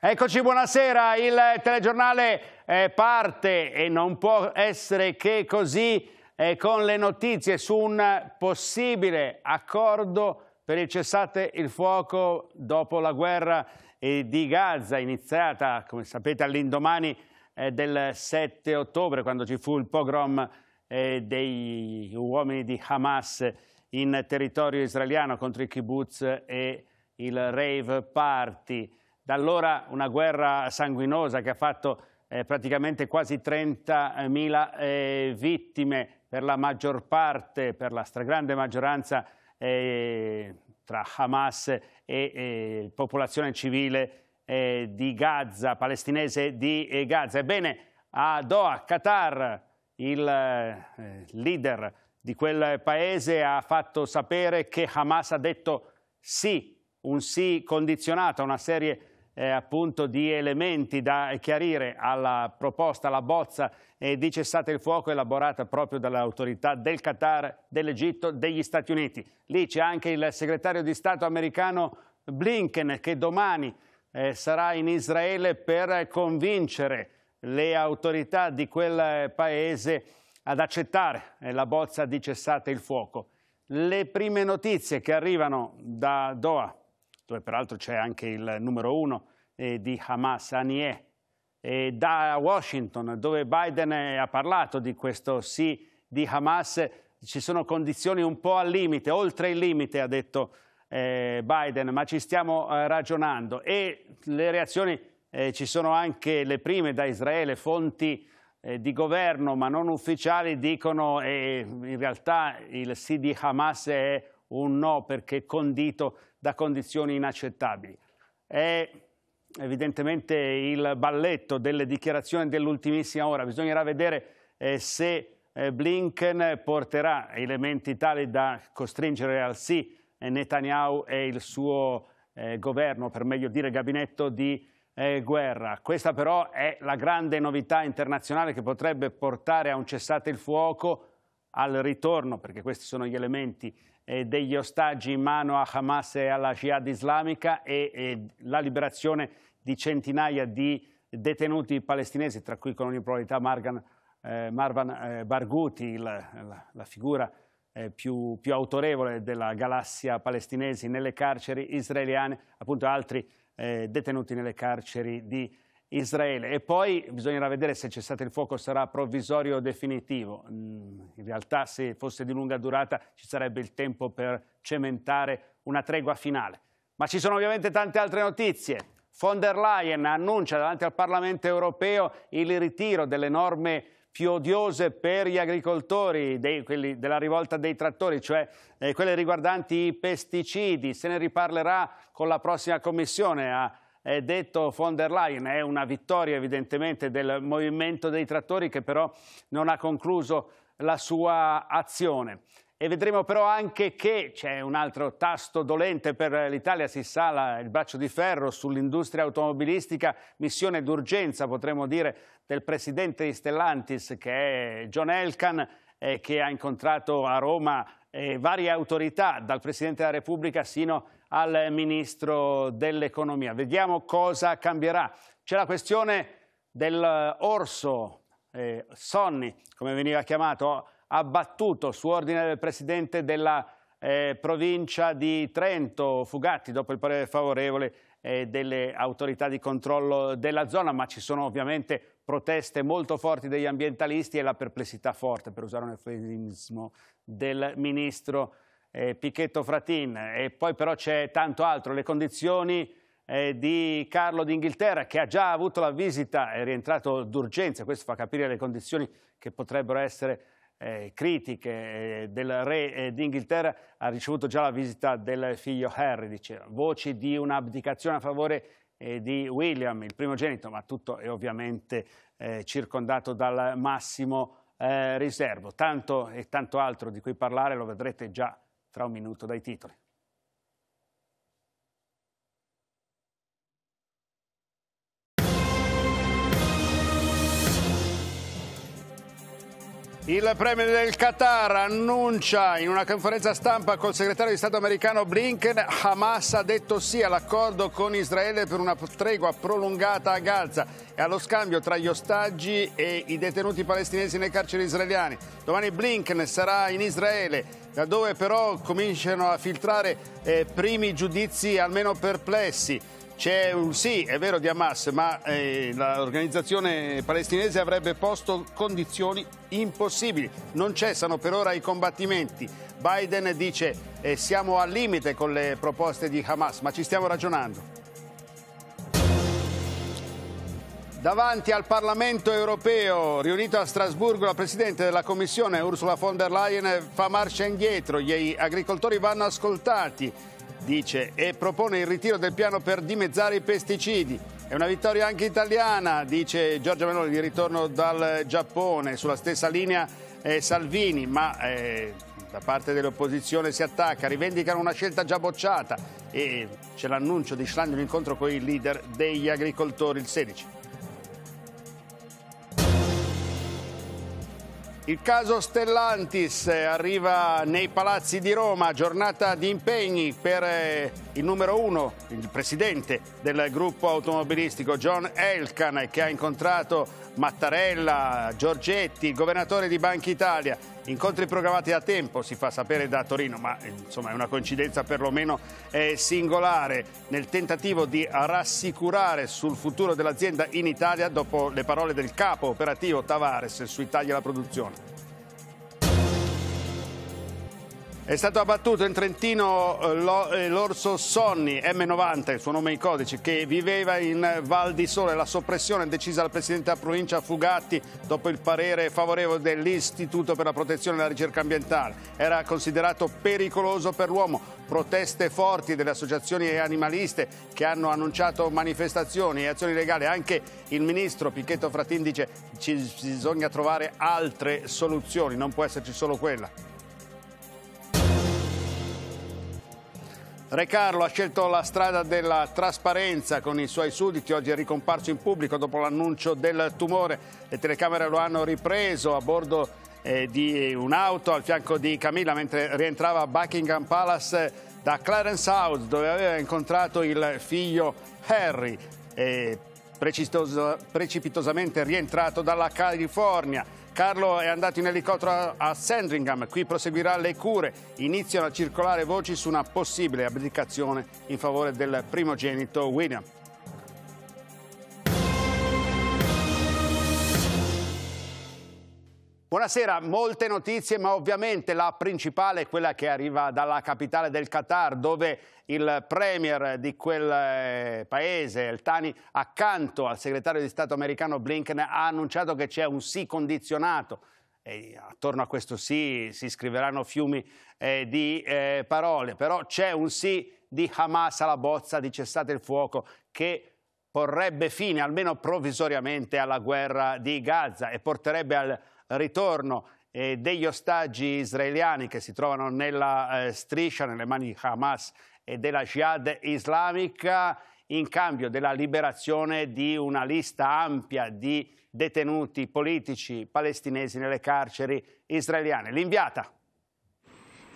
Eccoci, buonasera. Il telegiornale eh, parte e non può essere che così eh, con le notizie su un possibile accordo per il cessate il fuoco dopo la guerra eh, di Gaza iniziata, come sapete, all'indomani eh, del 7 ottobre quando ci fu il pogrom eh, degli uomini di Hamas in territorio israeliano contro i kibbutz e il rave party da allora una guerra sanguinosa che ha fatto eh, praticamente quasi 30.000 eh, vittime per la maggior parte, per la stragrande maggioranza eh, tra Hamas e, e eh, popolazione civile eh, di Gaza, palestinese di eh, Gaza. Ebbene, a Doha, Qatar, il leader di quel paese ha fatto sapere che Hamas ha detto sì, un sì condizionato a una serie di eh, appunto di elementi da chiarire alla proposta, alla bozza eh, di cessate il fuoco elaborata proprio dalle autorità del Qatar, dell'Egitto, degli Stati Uniti. Lì c'è anche il segretario di Stato americano Blinken che domani eh, sarà in Israele per convincere le autorità di quel paese ad accettare eh, la bozza di cessate il fuoco. Le prime notizie che arrivano da Doha, dove peraltro c'è anche il numero uno di Hamas, Anieh, E da Washington, dove Biden ha parlato di questo sì di Hamas, ci sono condizioni un po' al limite, oltre il limite, ha detto eh, Biden, ma ci stiamo eh, ragionando. E le reazioni eh, ci sono anche le prime da Israele, fonti eh, di governo ma non ufficiali dicono che in realtà il sì di Hamas è un no perché condito da condizioni inaccettabili. È evidentemente il balletto delle dichiarazioni dell'ultimissima ora. Bisognerà vedere eh, se eh, Blinken porterà elementi tali da costringere al sì eh, Netanyahu e il suo eh, governo, per meglio dire gabinetto di eh, guerra. Questa però è la grande novità internazionale che potrebbe portare a un cessate il fuoco al ritorno, perché questi sono gli elementi eh, degli ostaggi in mano a Hamas e alla Jihad islamica e, e la liberazione di centinaia di detenuti palestinesi, tra cui con ogni probabilità Margan, eh, Marvan eh, Barghouti, la, la, la figura eh, più, più, autorevole della galassia palestinese nelle carceri israeliane, appunto altri eh, detenuti nelle carceri di Israele. E poi bisognerà vedere se il cessate il fuoco sarà provvisorio o definitivo. Mm, in realtà se fosse di lunga durata ci sarebbe il tempo per cementare una tregua finale. Ma ci sono ovviamente tante altre notizie. Von der Leyen annuncia davanti al Parlamento europeo il ritiro delle norme più odiose per gli agricoltori, dei, quelli della rivolta dei trattori, cioè eh, quelle riguardanti i pesticidi. Se ne riparlerà con la prossima commissione, ha eh, detto von der Leyen. È una vittoria evidentemente del movimento dei trattori che però non ha concluso la sua azione. E vedremo però anche che c'è un altro tasto dolente per l'Italia, si sala il braccio di ferro sull'industria automobilistica, missione d'urgenza potremmo dire del presidente di Stellantis che è John Elkan eh, che ha incontrato a Roma eh, varie autorità dal Presidente della Repubblica sino al Ministro dell'Economia. Vediamo cosa cambierà. C'è la questione dell'orso, eh, Sonny come veniva chiamato, abbattuto su ordine del Presidente della eh, provincia di Trento, Fugatti, dopo il parere favorevole eh, delle autorità di controllo della zona, ma ci sono ovviamente proteste molto forti degli ambientalisti e la perplessità forte, per usare un eufemismo, del ministro eh, Pichetto Fratin. E poi però c'è tanto altro, le condizioni eh, di Carlo d'Inghilterra che ha già avuto la visita, è rientrato d'urgenza, questo fa capire le condizioni che potrebbero essere eh, critiche eh, del re eh, d'Inghilterra, ha ricevuto già la visita del figlio Harry, dice, voci di un'abdicazione a favore eh, di William, il primogenito, ma tutto è ovviamente circondato dal massimo riservo. Tanto e tanto altro di cui parlare lo vedrete già tra un minuto dai titoli. Il Premier del Qatar annuncia in una conferenza stampa col segretario di Stato americano Blinken Hamas ha detto sì all'accordo con Israele per una tregua prolungata a Gaza e allo scambio tra gli ostaggi e i detenuti palestinesi nei carceri israeliani. Domani Blinken sarà in Israele, da dove però cominciano a filtrare eh, primi giudizi almeno perplessi. C'è un sì, è vero di Hamas, ma eh, l'organizzazione palestinese avrebbe posto condizioni impossibili. Non cessano per ora i combattimenti. Biden dice eh, siamo al limite con le proposte di Hamas, ma ci stiamo ragionando. Davanti al Parlamento europeo, riunito a Strasburgo, la Presidente della Commissione Ursula von der Leyen fa marcia indietro. Gli agricoltori vanno ascoltati dice, e propone il ritiro del piano per dimezzare i pesticidi. È una vittoria anche italiana, dice Giorgia Meloni di ritorno dal Giappone, sulla stessa linea eh, Salvini, ma eh, da parte dell'opposizione si attacca, rivendicano una scelta già bocciata e c'è l'annuncio di Schlein di un incontro con i leader degli agricoltori il 16. Il caso Stellantis arriva nei palazzi di Roma, giornata di impegni per eh, il numero uno, il presidente del gruppo automobilistico John Elkan che ha incontrato Mattarella, Giorgetti, governatore di Banca Italia Incontri programmati da tempo, si fa sapere da Torino, ma insomma è una coincidenza perlomeno eh, singolare nel tentativo di rassicurare sul futuro dell'azienda in Italia dopo le parole del capo operativo Tavares su Italia la produzione. È stato abbattuto in Trentino eh, eh, l'orso Sonny M90, il suo nome in codice, che viveva in Val di Sole. La soppressione è decisa dal presidente della provincia Fugatti dopo il parere favorevole dell'Istituto per la protezione e la ricerca ambientale. Era considerato pericoloso per l'uomo. Proteste forti delle associazioni animaliste che hanno annunciato manifestazioni e azioni legali. Anche il ministro Pichetto Fratin dice che bisogna trovare altre soluzioni, non può esserci solo quella. Re Carlo ha scelto la strada della trasparenza con i suoi sudditi, oggi è ricomparso in pubblico dopo l'annuncio del tumore. Le telecamere lo hanno ripreso a bordo eh, di un'auto al fianco di Camilla mentre rientrava a Buckingham Palace da Clarence House dove aveva incontrato il figlio Harry, eh, precipitosamente rientrato dalla California. Carlo è andato in elicottero a Sandringham, qui proseguirà le cure. Iniziano a circolare voci su una possibile abdicazione in favore del primogenito William. Buonasera, molte notizie, ma ovviamente la principale è quella che arriva dalla capitale del Qatar, dove il premier di quel eh, paese, El Tani, accanto al segretario di Stato americano Blinken, ha annunciato che c'è un sì condizionato. E attorno a questo sì si scriveranno fiumi eh, di eh, parole, però c'è un sì di Hamas alla bozza di cessate il fuoco che porrebbe fine, almeno provvisoriamente, alla guerra di Gaza e porterebbe al ritorno eh, degli ostaggi israeliani che si trovano nella eh, striscia, nelle mani di Hamas e della Jihad islamica, in cambio della liberazione di una lista ampia di detenuti politici palestinesi nelle carceri israeliane. L'inviata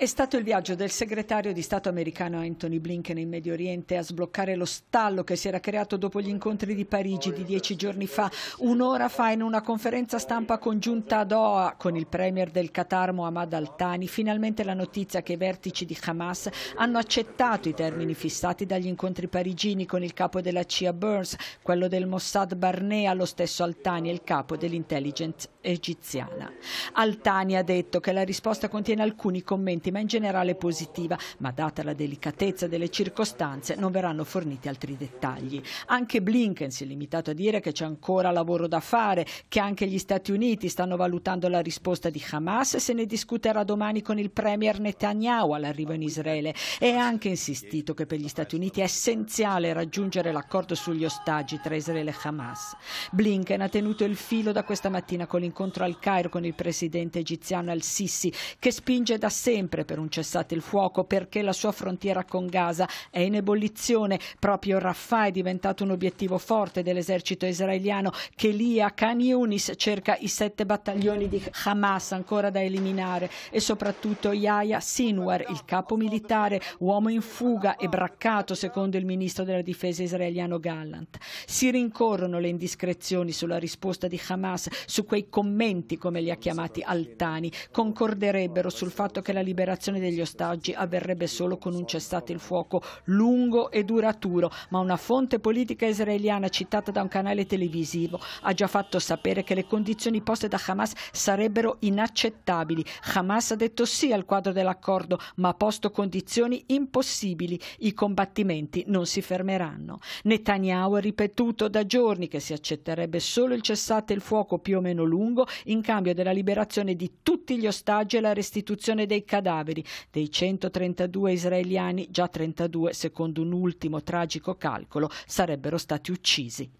è stato il viaggio del segretario di Stato americano Anthony Blinken in Medio Oriente a sbloccare lo stallo che si era creato dopo gli incontri di Parigi di dieci giorni fa, un'ora fa in una conferenza stampa congiunta a Doha con il premier del Qatar Mohammad Al-Thani. Finalmente la notizia che i vertici di Hamas hanno accettato i termini fissati dagli incontri parigini con il capo della CIA Burns, quello del Mossad Barnea, lo stesso Al-Thani e il capo dell'intelligence egiziana. Altani ha detto che la risposta contiene alcuni commenti, ma in generale positiva, ma data la delicatezza delle circostanze non verranno forniti altri dettagli. Anche Blinken si è limitato a dire che c'è ancora lavoro da fare, che anche gli Stati Uniti stanno valutando la risposta di Hamas e se ne discuterà domani con il premier Netanyahu all'arrivo in Israele e ha anche insistito che per gli Stati Uniti è essenziale raggiungere l'accordo sugli ostaggi tra Israele e Hamas. Blinken ha tenuto il filo da questa mattina con l'incontro incontro al Cairo con il presidente egiziano al-Sisi, che spinge da sempre per un cessate il fuoco perché la sua frontiera con Gaza è in ebollizione. Proprio Rafah è diventato un obiettivo forte dell'esercito israeliano che lì a Khan Yunis cerca i sette battaglioni di Hamas ancora da eliminare e soprattutto Yahya Sinwar, il capo militare, uomo in fuga e braccato secondo il ministro della difesa israeliano Gallant. Si rincorrono le indiscrezioni sulla risposta di Hamas su quei conflitti commenti, come li ha chiamati Altani, concorderebbero sul fatto che la liberazione degli ostaggi avverrebbe solo con un cessate il fuoco lungo e duraturo, ma una fonte politica israeliana citata da un canale televisivo ha già fatto sapere che le condizioni poste da Hamas sarebbero inaccettabili. Hamas ha detto sì al quadro dell'accordo, ma ha posto condizioni impossibili. I combattimenti non si fermeranno. Netanyahu ha ripetuto da giorni che si accetterebbe solo il cessate il fuoco più o meno lungo lungo in cambio della liberazione di tutti gli ostaggi e la restituzione dei cadaveri dei 132 israeliani, già 32 secondo un ultimo tragico calcolo, sarebbero stati uccisi.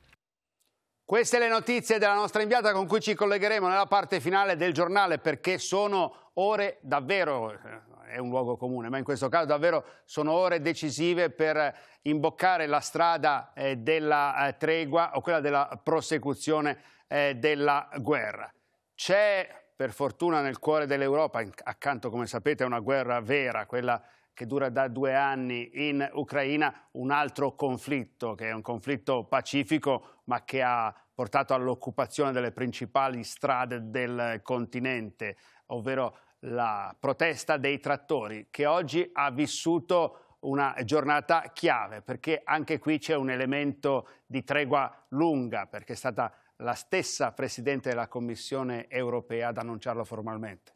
Queste le notizie della nostra inviata con cui ci collegheremo nella parte finale del giornale perché sono ore davvero, eh, è un luogo comune, ma in questo caso davvero sono ore decisive per imboccare la strada eh, della eh, tregua o quella della prosecuzione eh, della guerra. C'è per fortuna nel cuore dell'Europa, accanto come sapete a una guerra vera, quella che dura da due anni in Ucraina, un altro conflitto, che è un conflitto pacifico, ma che ha portato all'occupazione delle principali strade del continente, ovvero la protesta dei trattori, che oggi ha vissuto una giornata chiave, perché anche qui c'è un elemento di tregua lunga, perché è stata la stessa Presidente della Commissione europea ad annunciarlo formalmente.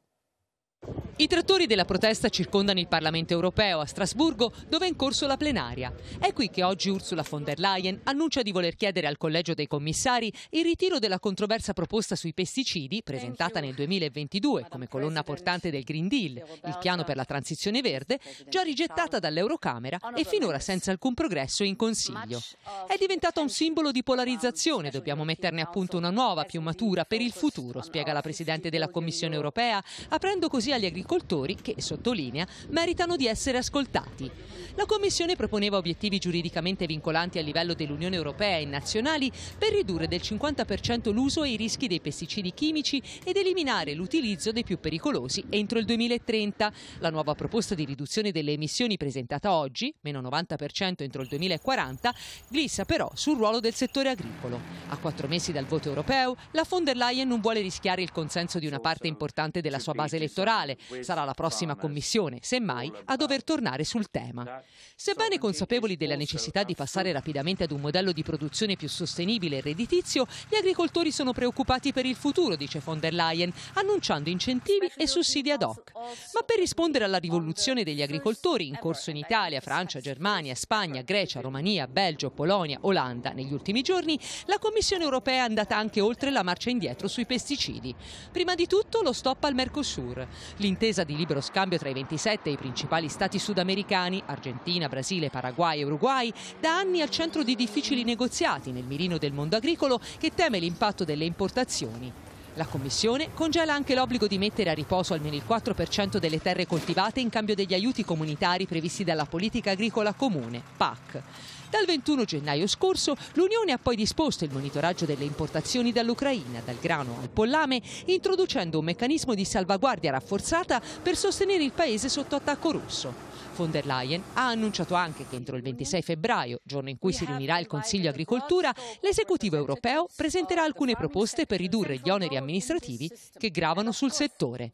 I trattori della protesta circondano il Parlamento europeo a Strasburgo, dove è in corso la plenaria. È qui che oggi Ursula von der Leyen annuncia di voler chiedere al Collegio dei Commissari il ritiro della controversa proposta sui pesticidi, presentata nel 2022 come colonna portante del Green Deal, il piano per la transizione verde, già rigettata dall'Eurocamera e finora senza alcun progresso in Consiglio. È diventata un simbolo di polarizzazione, dobbiamo metterne a punto una nuova, più matura, per il futuro, spiega la Presidente della Commissione europea, aprendo così agli agricoltori che, sottolinea, meritano di essere ascoltati. La Commissione proponeva obiettivi giuridicamente vincolanti a livello dell'Unione Europea e nazionali per ridurre del 50% l'uso e i rischi dei pesticidi chimici ed eliminare l'utilizzo dei più pericolosi entro il 2030. La nuova proposta di riduzione delle emissioni presentata oggi, meno 90% entro il 2040, glissa però sul ruolo del settore agricolo. A quattro mesi dal voto europeo, la von der Leyen non vuole rischiare il consenso di una parte importante della sua base elettorale centrale, sarà la prossima commissione, semmai, a dover tornare sul tema. Sebbene consapevoli della necessità di passare rapidamente ad un modello di produzione più sostenibile e redditizio, gli agricoltori sono preoccupati per il futuro, dice von der Leyen, annunciando incentivi e sussidi ad hoc. Ma per rispondere alla rivoluzione degli agricoltori in corso in Italia, Francia, Germania, Spagna, Grecia, Romania, Belgio, Polonia, Olanda negli ultimi giorni, la Commissione europea è andata anche oltre la marcia indietro sui pesticidi. Prima di tutto lo stop al Mercosur. L'intesa di libero scambio tra i 27 e i principali stati sudamericani, Argentina, Brasile, Paraguay e Uruguay, da anni al centro di difficili negoziati nel mirino del mondo agricolo che teme l'impatto delle importazioni. La Commissione congela anche l'obbligo di mettere a riposo almeno il 4% delle terre coltivate in cambio degli aiuti comunitari previsti dalla politica agricola comune, PAC. Dal 21 gennaio scorso l'Unione ha poi disposto il monitoraggio delle importazioni dall'Ucraina, dal grano al pollame, introducendo un meccanismo di salvaguardia rafforzata per sostenere il paese sotto attacco russo. Von der Leyen ha annunciato anche che entro il 26 febbraio, giorno in cui si riunirà il Consiglio agricoltura, l'esecutivo europeo presenterà alcune proposte per ridurre gli oneri amministrativi che gravano sul settore.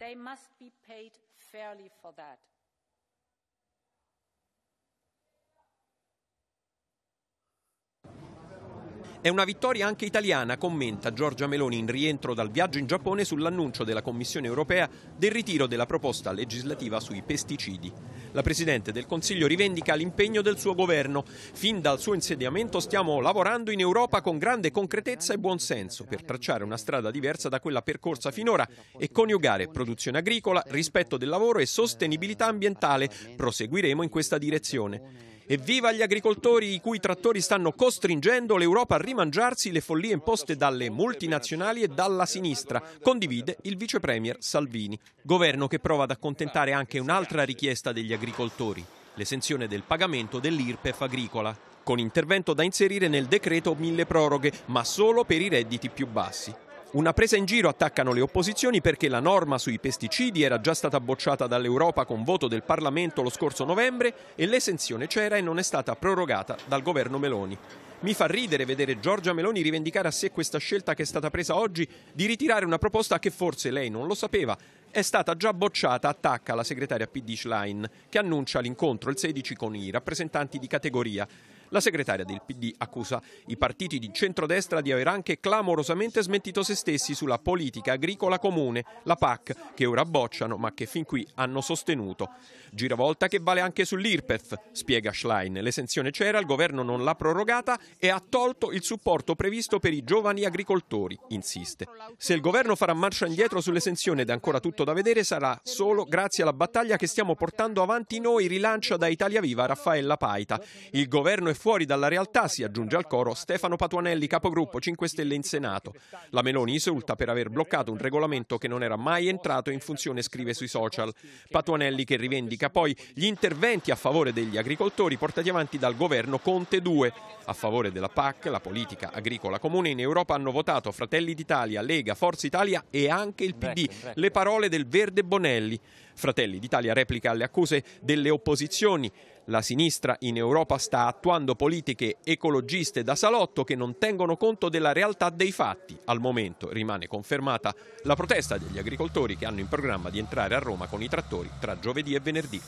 È una vittoria anche italiana, commenta Giorgia Meloni in rientro dal viaggio in Giappone sull'annuncio della Commissione europea del ritiro della proposta legislativa sui pesticidi. La Presidente del Consiglio rivendica l'impegno del suo governo. Fin dal suo insediamento stiamo lavorando in Europa con grande concretezza e buonsenso per tracciare una strada diversa da quella percorsa finora e coniugare produzione agricola, rispetto del lavoro e sostenibilità ambientale. Proseguiremo in questa direzione. Evviva gli agricoltori i cui trattori stanno costringendo l'Europa a rimangiarsi le follie imposte dalle multinazionali e dalla sinistra, condivide il vice premier Salvini. Governo che prova ad accontentare anche un'altra richiesta degli agricoltori, l'esenzione del pagamento dell'IRPEF agricola, con intervento da inserire nel decreto mille proroghe, ma solo per i redditi più bassi. Una presa in giro attaccano le opposizioni perché la norma sui pesticidi era già stata bocciata dall'Europa con voto del Parlamento lo scorso novembre e l'esenzione c'era e non è stata prorogata dal governo Meloni. Mi fa ridere vedere Giorgia Meloni rivendicare a sé questa scelta che è stata presa oggi di ritirare una proposta che forse lei non lo sapeva, è stata già bocciata, attacca la segretaria PD Schlein, che annuncia l'incontro il 16 con i rappresentanti di categoria la segretaria del PD accusa i partiti di centrodestra di aver anche clamorosamente smentito se stessi sulla politica agricola comune, la PAC, che ora bocciano ma che fin qui hanno sostenuto. Giravolta che vale anche sull'IRPEF, spiega Schlein. L'esenzione c'era, il governo non l'ha prorogata e ha tolto il supporto previsto per i giovani agricoltori, insiste. Se il governo farà marcia indietro sull'esenzione ed è ancora tutto da vedere, sarà solo grazie alla battaglia che stiamo portando avanti noi, rilancia da Italia Viva Raffaella Paita. Il governo è fuori dalla realtà si aggiunge al coro Stefano Patuanelli, capogruppo 5 Stelle in Senato. La Meloni insulta per aver bloccato un regolamento che non era mai entrato in funzione, scrive sui social. Patuanelli che rivendica poi gli interventi a favore degli agricoltori portati avanti dal governo Conte 2. A favore della PAC, la politica agricola comune, in Europa hanno votato Fratelli d'Italia, Lega, Forza Italia e anche il PD. Le parole del verde Bonelli. Fratelli d'Italia replica alle accuse delle opposizioni. La sinistra in Europa sta attuando politiche ecologiste da salotto che non tengono conto della realtà dei fatti. Al momento rimane confermata la protesta degli agricoltori che hanno in programma di entrare a Roma con i trattori tra giovedì e venerdì.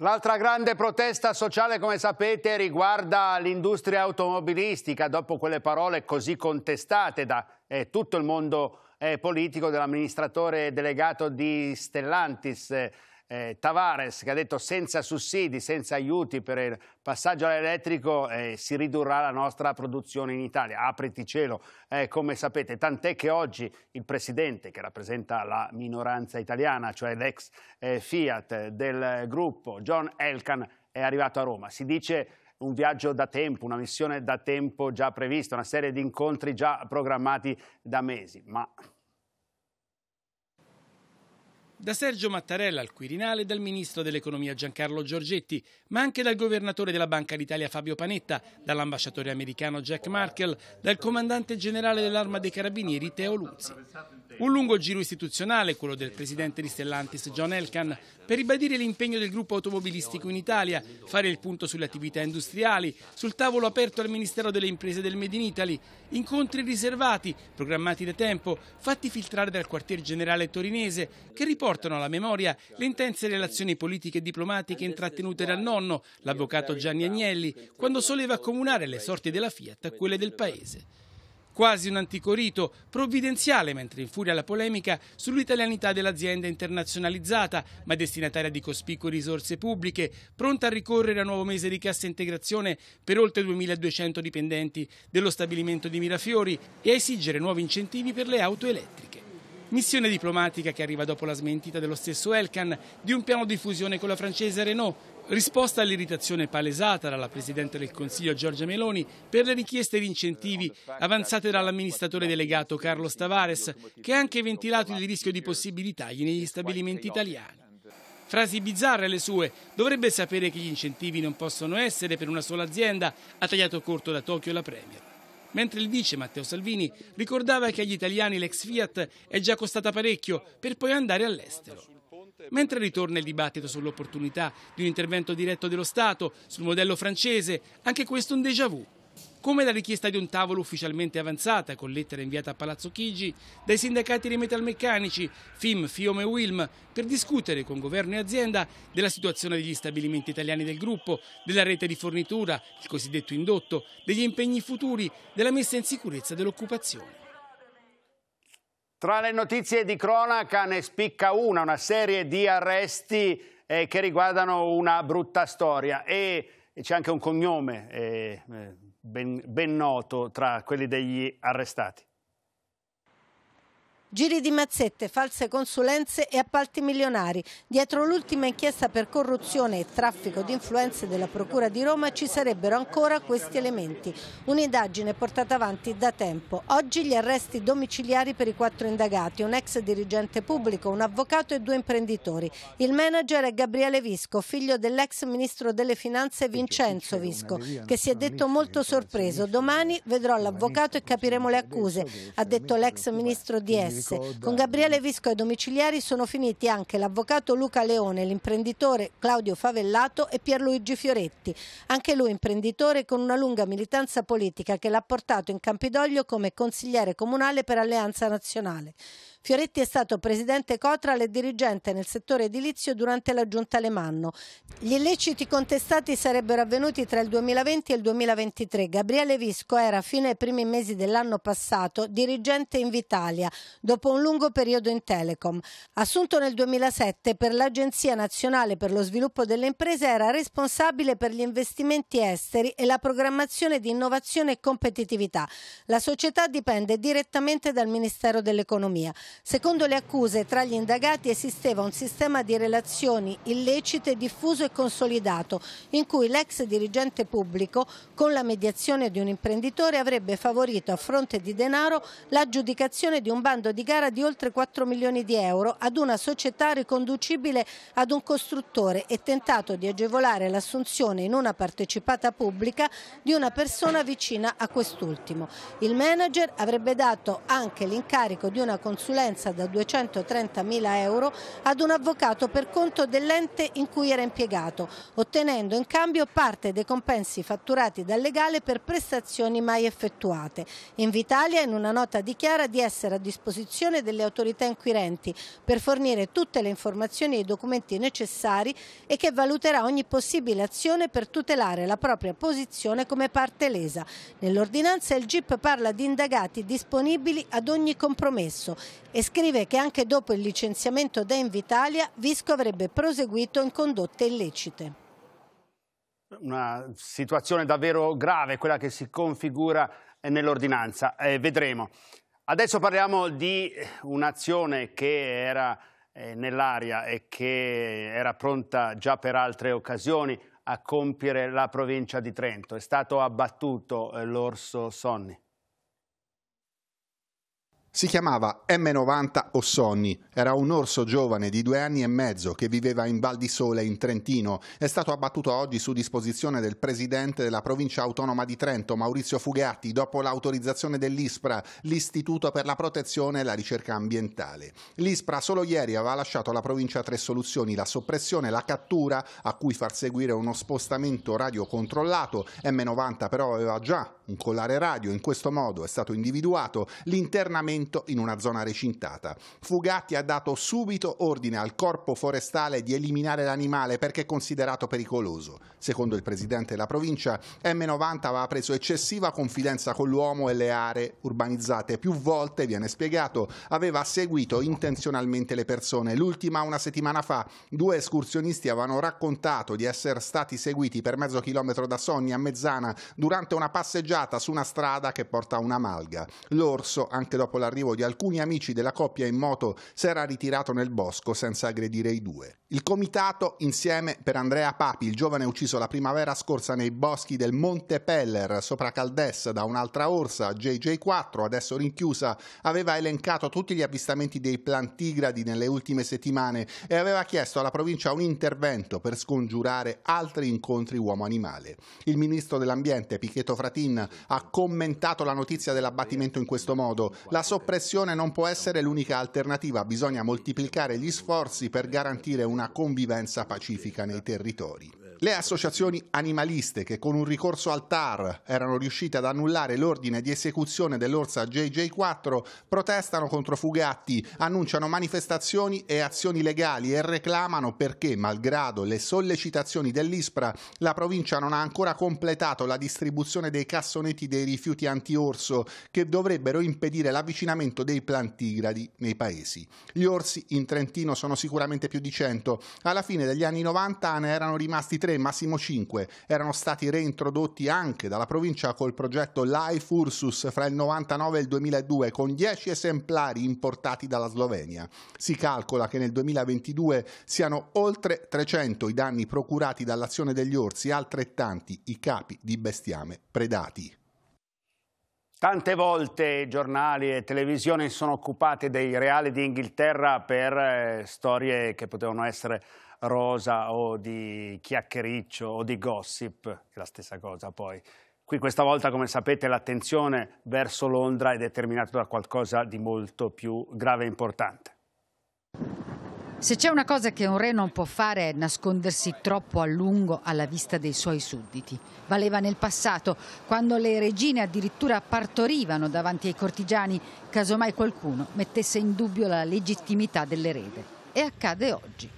L'altra grande protesta sociale, come sapete, riguarda l'industria automobilistica, dopo quelle parole così contestate da eh, tutto il mondo eh, politico dell'amministratore delegato di Stellantis, eh, eh, Tavares che ha detto senza sussidi, senza aiuti per il passaggio all'elettrico eh, si ridurrà la nostra produzione in Italia. Apriti cielo, eh, come sapete. Tant'è che oggi il presidente che rappresenta la minoranza italiana, cioè l'ex eh, Fiat del gruppo, John Elkan, è arrivato a Roma. Si dice un viaggio da tempo, una missione da tempo già prevista, una serie di incontri già programmati da mesi. Ma da Sergio Mattarella al Quirinale, dal ministro dell'economia Giancarlo Giorgetti, ma anche dal governatore della Banca d'Italia Fabio Panetta, dall'ambasciatore americano Jack Markel, dal comandante generale dell'Arma dei Carabinieri Teo Luzzi. Un lungo giro istituzionale, quello del presidente di Stellantis John Elkan, per ribadire l'impegno del gruppo automobilistico in Italia, fare il punto sulle attività industriali, sul tavolo aperto al Ministero delle Imprese del Made in Italy, incontri riservati, programmati da tempo, fatti filtrare dal quartier generale torinese, che riporta riportano alla memoria le intense relazioni politiche e diplomatiche intrattenute dal nonno, l'avvocato Gianni Agnelli, quando soleva accomunare le sorti della Fiat a quelle del paese quasi un antico rito, provvidenziale mentre infuria la polemica sull'italianità dell'azienda internazionalizzata, ma destinataria di cospicue risorse pubbliche, pronta a ricorrere a nuovo mese di cassa integrazione per oltre 2.200 dipendenti dello stabilimento di Mirafiori e a esigere nuovi incentivi per le auto elettriche. Missione diplomatica che arriva dopo la smentita dello stesso Elkan di un piano di fusione con la francese Renault, risposta all'irritazione palesata dalla Presidente del Consiglio Giorgia Meloni per le richieste di incentivi avanzate dall'amministratore delegato Carlo Tavares, che ha anche ventilato il rischio di possibili tagli negli stabilimenti italiani. Frasi bizzarre le sue. Dovrebbe sapere che gli incentivi non possono essere per una sola azienda, ha tagliato corto da Tokyo la Premier mentre il vice Matteo Salvini ricordava che agli italiani l'ex Fiat è già costata parecchio per poi andare all'estero. Mentre ritorna il dibattito sull'opportunità di un intervento diretto dello Stato, sul modello francese, anche questo un déjà vu come la richiesta di un tavolo ufficialmente avanzata con lettera inviata a Palazzo Chigi dai sindacati dei metalmeccanici FIM, FIOM e WILM per discutere con governo e azienda della situazione degli stabilimenti italiani del gruppo, della rete di fornitura, il cosiddetto indotto, degli impegni futuri, della messa in sicurezza dell'occupazione. Tra le notizie di cronaca ne spicca una, una serie di arresti eh, che riguardano una brutta storia e c'è anche un cognome eh, eh ben, ben noto tra quelli degli arrestati. Giri di mazzette, false consulenze e appalti milionari. Dietro l'ultima inchiesta per corruzione e traffico di influenze della Procura di Roma ci sarebbero ancora questi elementi. Un'indagine portata avanti da tempo. Oggi gli arresti domiciliari per i quattro indagati, un ex dirigente pubblico, un avvocato e due imprenditori. Il manager è Gabriele Visco, figlio dell'ex ministro delle Finanze Vincenzo Visco, che si è detto molto sorpreso. Domani vedrò l'avvocato e capiremo le accuse, ha detto l'ex ministro di Est. Visco. Con Gabriele Visco ai domiciliari sono finiti anche l'avvocato Luca Leone, l'imprenditore Claudio Favellato e Pierluigi Fioretti, anche lui imprenditore con una lunga militanza politica che l'ha portato in Campidoglio come consigliere comunale per Alleanza Nazionale. Fioretti è stato presidente Cotral e dirigente nel settore edilizio durante la giunta Alemanno. Gli illeciti contestati sarebbero avvenuti tra il 2020 e il 2023. Gabriele Visco era fino ai primi mesi dell'anno passato dirigente in Vitalia, dopo un lungo periodo in Telecom. Assunto nel 2007 per l'Agenzia Nazionale per lo Sviluppo delle Imprese era responsabile per gli investimenti esteri e la programmazione di innovazione e competitività. La società dipende direttamente dal Ministero dell'Economia. Secondo le accuse, tra gli indagati esisteva un sistema di relazioni illecite diffuso e consolidato, in cui l'ex dirigente pubblico, con la mediazione di un imprenditore, avrebbe favorito a fronte di denaro l'aggiudicazione di un bando di gara di oltre 4 milioni di euro ad una società riconducibile ad un costruttore e tentato di agevolare l'assunzione in una partecipata pubblica di una persona vicina a quest'ultimo. Il manager avrebbe dato anche l'incarico di una consulenza consulenza da 230.000 euro ad un avvocato per conto dell'ente in cui era impiegato, ottenendo in cambio parte dei compensi fatturati dal legale per prestazioni mai effettuate. In Vitalia in una nota dichiara di essere a disposizione delle autorità inquirenti per fornire tutte le informazioni e i documenti necessari e che valuterà ogni possibile azione per tutelare la propria posizione come parte lesa. Nell'ordinanza il GIP parla di indagati disponibili ad ogni compromesso e scrive che anche dopo il licenziamento da Invitalia Visco avrebbe proseguito in condotte illecite. Una situazione davvero grave quella che si configura nell'ordinanza, eh, vedremo. Adesso parliamo di un'azione che era eh, nell'aria e che era pronta già per altre occasioni a compiere la provincia di Trento. È stato abbattuto eh, l'orso Sonni. Si chiamava M90 Ossonni, era un orso giovane di due anni e mezzo che viveva in Val di Sole in Trentino. È stato abbattuto oggi su disposizione del presidente della provincia autonoma di Trento, Maurizio Fugatti, dopo l'autorizzazione dell'ISPRA, l'Istituto per la protezione e la ricerca ambientale. L'ISPRA solo ieri aveva lasciato alla provincia tre soluzioni, la soppressione, la cattura, a cui far seguire uno spostamento radio controllato. M90 però aveva già un collare radio, in questo modo è stato individuato l'internamento all'intervento in una zona recintata. Fugatti ha dato subito ordine al corpo forestale di eliminare l'animale perché considerato pericoloso. Secondo il presidente della provincia, M90 aveva preso eccessiva confidenza con l'uomo e le aree urbanizzate. Più volte, viene spiegato, aveva seguito intenzionalmente le persone. L'ultima una settimana fa, due escursionisti avevano raccontato di essere stati seguiti per mezzo chilometro da Sogni a Mezzana durante una passeggiata su una strada che porta a una malga. L'orso, anche dopo la l'arrivo di alcuni amici della coppia in moto si era ritirato nel bosco senza aggredire i due. Il comitato, insieme per Andrea Papi, il giovane ucciso la primavera scorsa nei boschi del Monte Peller, sopra Caldes, da un'altra orsa, JJ4, adesso rinchiusa, aveva elencato tutti gli avvistamenti dei plantigradi nelle ultime settimane e aveva chiesto alla provincia un intervento per scongiurare altri incontri uomo-animale. Il ministro dell'Ambiente, Pichetto Fratin, ha commentato la notizia dell'abbattimento in questo modo. La sua soppressione non può essere l'unica alternativa, bisogna moltiplicare gli sforzi per garantire una convivenza pacifica nei territori. Le associazioni animaliste che con un ricorso al TAR erano riuscite ad annullare l'ordine di esecuzione dell'orsa JJ4 protestano contro Fugatti, annunciano manifestazioni e azioni legali e reclamano perché, malgrado le sollecitazioni dell'ISPRA, la provincia non ha ancora completato la distribuzione dei cassonetti dei rifiuti anti-orso che dovrebbero impedire l'avvicinamento dei plantigradi nei paesi. Gli orsi in Trentino sono sicuramente più di 100. Alla fine degli anni 90 ne erano rimasti 3, massimo 5, erano stati reintrodotti anche dalla provincia col progetto Life Ursus fra il 99 e il 2002 con 10 esemplari importati dalla Slovenia. Si calcola che nel 2022 siano oltre 300 i danni procurati dall'azione degli orsi altrettanti i capi di bestiame predati. Tante volte giornali e televisione sono occupati dei reali di Inghilterra per eh, storie che potevano essere rosa o di chiacchiericcio o di gossip, è la stessa cosa poi. Qui questa volta, come sapete, l'attenzione verso Londra è determinata da qualcosa di molto più grave e importante. Se c'è una cosa che un re non può fare è nascondersi troppo a lungo alla vista dei suoi sudditi. Valeva nel passato, quando le regine addirittura partorivano davanti ai cortigiani, casomai qualcuno mettesse in dubbio la legittimità dell'erede. E accade oggi.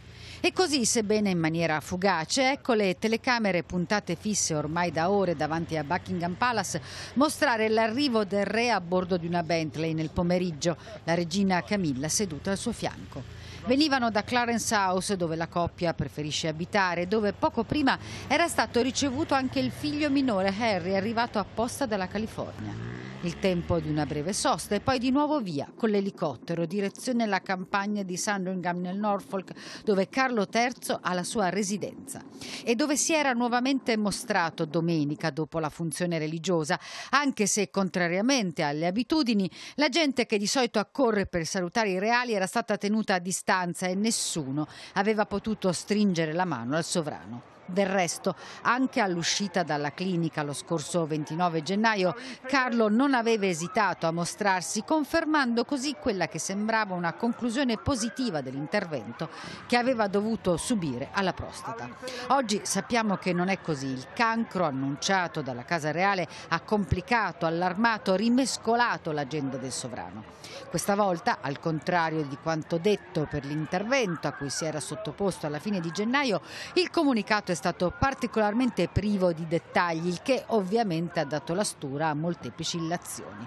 E così, sebbene in maniera fugace, ecco le telecamere puntate fisse ormai da ore davanti a Buckingham Palace mostrare l'arrivo del re a bordo di una Bentley nel pomeriggio, la regina Camilla seduta al suo fianco venivano da Clarence House dove la coppia preferisce abitare, dove poco prima era stato ricevuto anche il figlio minore Harry arrivato apposta dalla California. Il tempo di una breve sosta e poi di nuovo via con l'elicottero, direzione alla campagna di Sandringham nel Norfolk, dove Carlo III ha la sua residenza e dove si era nuovamente mostrato domenica dopo la funzione religiosa, anche se contrariamente alle abitudini la gente che di solito accorre per salutare i reali era stata tenuta a distanza e nessuno aveva potuto stringere la mano al sovrano. Del resto, anche all'uscita dalla clinica lo scorso 29 gennaio, Carlo non aveva esitato a mostrarsi, confermando così quella che sembrava una conclusione positiva dell'intervento che aveva dovuto subire alla prostata. Oggi sappiamo che non è così. Il cancro annunciato dalla Casa Reale ha complicato, allarmato, rimescolato l'agenda del sovrano. Questa volta, al contrario di quanto detto per l'intervento a cui si era sottoposto alla fine di gennaio, il comunicato è stato particolarmente privo di dettagli, il che ovviamente ha dato la stura a molteplici illazioni.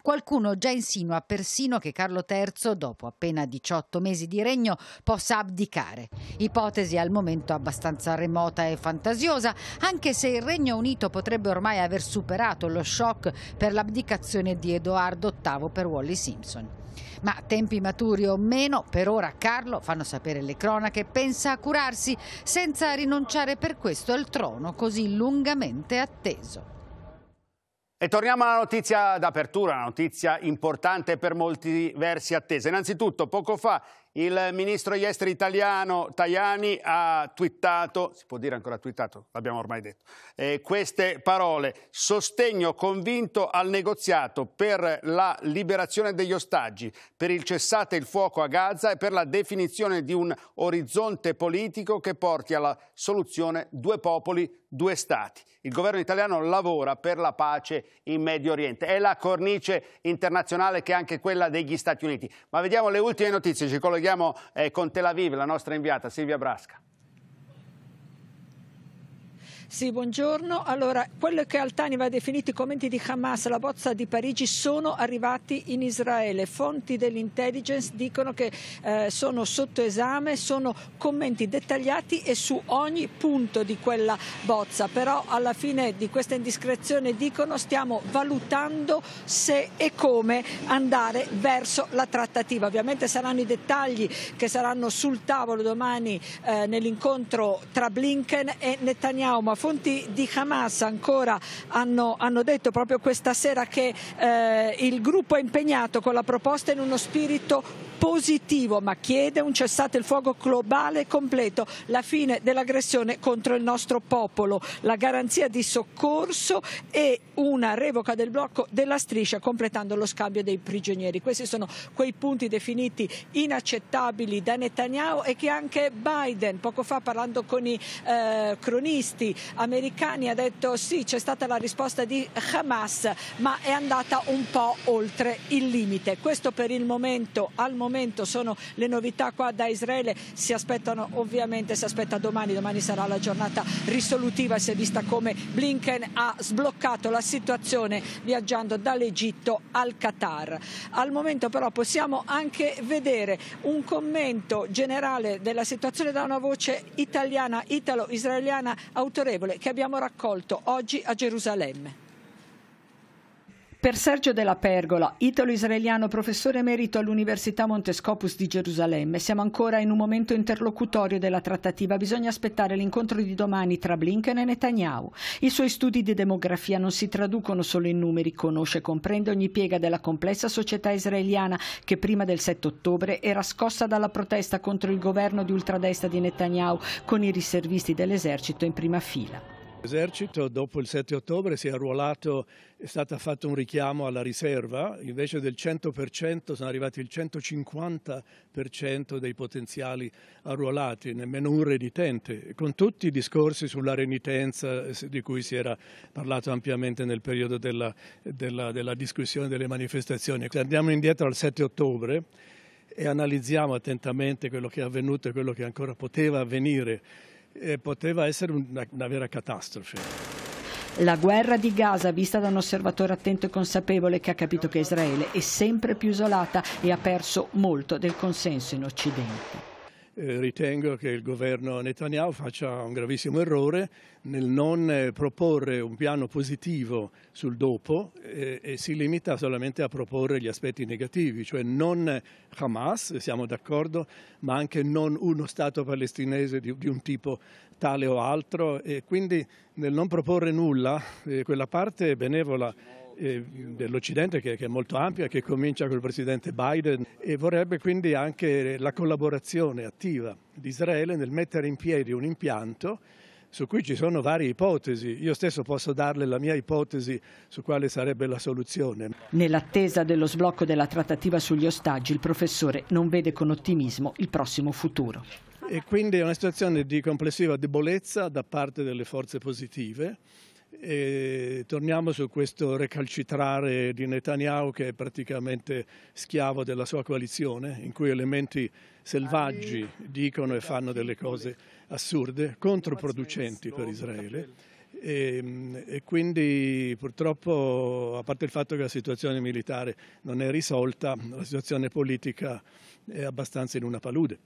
Qualcuno già insinua persino che Carlo III, dopo appena 18 mesi di regno, possa abdicare. Ipotesi al momento abbastanza remota e fantasiosa, anche se il Regno Unito potrebbe ormai aver superato lo shock per l'abdicazione di Edoardo VIII per Wally Simpson. Ma tempi maturi o meno, per ora Carlo, fanno sapere le cronache, pensa a curarsi senza rinunciare per questo al trono così lungamente atteso. E torniamo alla notizia d'apertura, una notizia importante per molti versi attesa. Innanzitutto, poco fa il ministro degli esteri italiano Tajani ha twittato, si può dire ancora twittato, l'abbiamo ormai detto, eh, queste parole, sostegno convinto al negoziato per la liberazione degli ostaggi, per il cessate il fuoco a Gaza e per la definizione di un orizzonte politico che porti alla soluzione due popoli, due stati. Il governo italiano lavora per la pace in Medio Oriente, è la cornice internazionale che è anche quella degli Stati Uniti. Ma vediamo le ultime notizie, ci colleghiamo Andiamo eh, con Tel Aviv, la nostra inviata Silvia Brasca. Sì, buongiorno. Allora, quello che Altani aveva definito i commenti di Hamas alla bozza di Parigi sono arrivati in Israele. Fonti dell'intelligence dicono che eh, sono sotto esame, sono commenti dettagliati e su ogni punto di quella bozza. Però alla fine di questa indiscrezione dicono stiamo valutando se e come andare verso la trattativa. Ovviamente saranno i dettagli che saranno sul tavolo domani eh, nell'incontro tra Blinken e Netanyahu, Fonti di Hamas ancora hanno, hanno detto proprio questa sera che eh, il gruppo è impegnato con la proposta in uno spirito positivo, ma chiede un cessate il fuoco globale e completo, la fine dell'aggressione contro il nostro popolo, la garanzia di soccorso e una revoca del blocco della striscia completando lo scambio dei prigionieri. Questi sono quei punti definiti inaccettabili da Netanyahu e che anche Biden poco fa parlando con i eh, cronisti americani ha detto sì c'è stata la risposta di Hamas ma è andata un po' oltre il limite. Questo per il momento, al momento momento sono le novità qua da Israele, si aspettano ovviamente, si aspetta domani, domani sarà la giornata risolutiva, si è vista come Blinken ha sbloccato la situazione viaggiando dall'Egitto al Qatar. Al momento però possiamo anche vedere un commento generale della situazione da una voce italiana, italo-israeliana autorevole che abbiamo raccolto oggi a Gerusalemme. Per Sergio Della Pergola, italo-israeliano professore emerito all'Università Montescopus di Gerusalemme, siamo ancora in un momento interlocutorio della trattativa. Bisogna aspettare l'incontro di domani tra Blinken e Netanyahu. I suoi studi di demografia non si traducono solo in numeri, conosce e comprende ogni piega della complessa società israeliana che prima del 7 ottobre era scossa dalla protesta contro il governo di ultradestra di Netanyahu con i riservisti dell'esercito in prima fila. L'esercito dopo il 7 ottobre si è arruolato, è stato fatto un richiamo alla riserva, invece del 100% sono arrivati il 150% dei potenziali arruolati, nemmeno un renitente, con tutti i discorsi sulla renitenza di cui si era parlato ampiamente nel periodo della, della, della discussione delle manifestazioni. Ecco, andiamo indietro al 7 ottobre e analizziamo attentamente quello che è avvenuto e quello che ancora poteva avvenire eh, poteva essere una, una vera catastrofe. La guerra di Gaza, vista da un osservatore attento e consapevole che ha capito che Israele è sempre più isolata e ha perso molto del consenso in Occidente. Eh, ritengo che il governo Netanyahu faccia un gravissimo errore nel non eh, proporre un piano positivo sul dopo eh, e si limita solamente a proporre gli aspetti negativi, cioè non Hamas, siamo d'accordo, ma anche non uno Stato palestinese di, un tipo tale o altro e quindi nel non proporre nulla quella parte benevola eh, dell'Occidente che, è molto ampia, che comincia col presidente Biden e vorrebbe quindi anche la collaborazione attiva di Israele nel mettere in piedi un impianto su cui ci sono varie ipotesi. Io stesso posso darle la mia ipotesi su quale sarebbe la soluzione. Nell'attesa dello sblocco della trattativa sugli ostaggi, il professore non vede con ottimismo il prossimo futuro. E quindi è una situazione di complessiva debolezza da parte delle forze positive e torniamo su questo recalcitrare di Netanyahu che è praticamente schiavo della sua coalizione, in cui elementi selvaggi dicono e fanno delle cose assurde, controproducenti per Israele. E, ehm, e, quindi purtroppo, a parte il fatto che la situazione militare non è risolta, la situazione politica è abbastanza in una palude.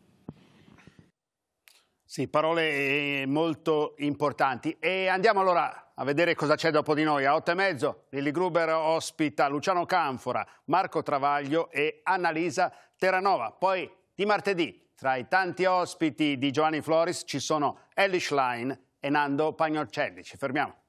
Sì, parole eh, molto importanti. E andiamo allora a vedere cosa c'è dopo di noi. A otto e mezzo, Lili Gruber ospita Luciano Canfora, Marco Travaglio e Annalisa Terranova. Poi di martedì, tra i tanti ospiti di Giovanni Floris, ci sono Ellie Schlein e Nando Pagnocelli. Ci fermiamo.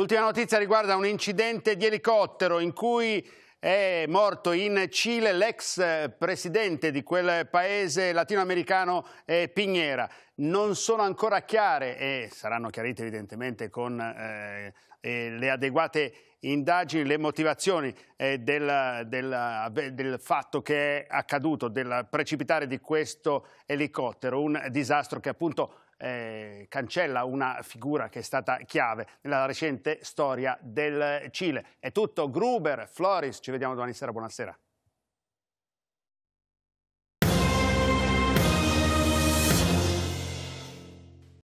L'ultima notizia riguarda un incidente di elicottero in cui è morto in Cile l'ex presidente di quel paese latinoamericano eh, Pignera. Non sono ancora chiare e saranno chiarite evidentemente con eh, eh, le adeguate indagini, le motivazioni eh, del, del, del fatto che è accaduto, del precipitare di questo elicottero, un disastro che appunto eh, cancella una figura che è stata chiave nella recente storia del Cile. È tutto, Gruber, Floris, ci vediamo domani sera, buonasera.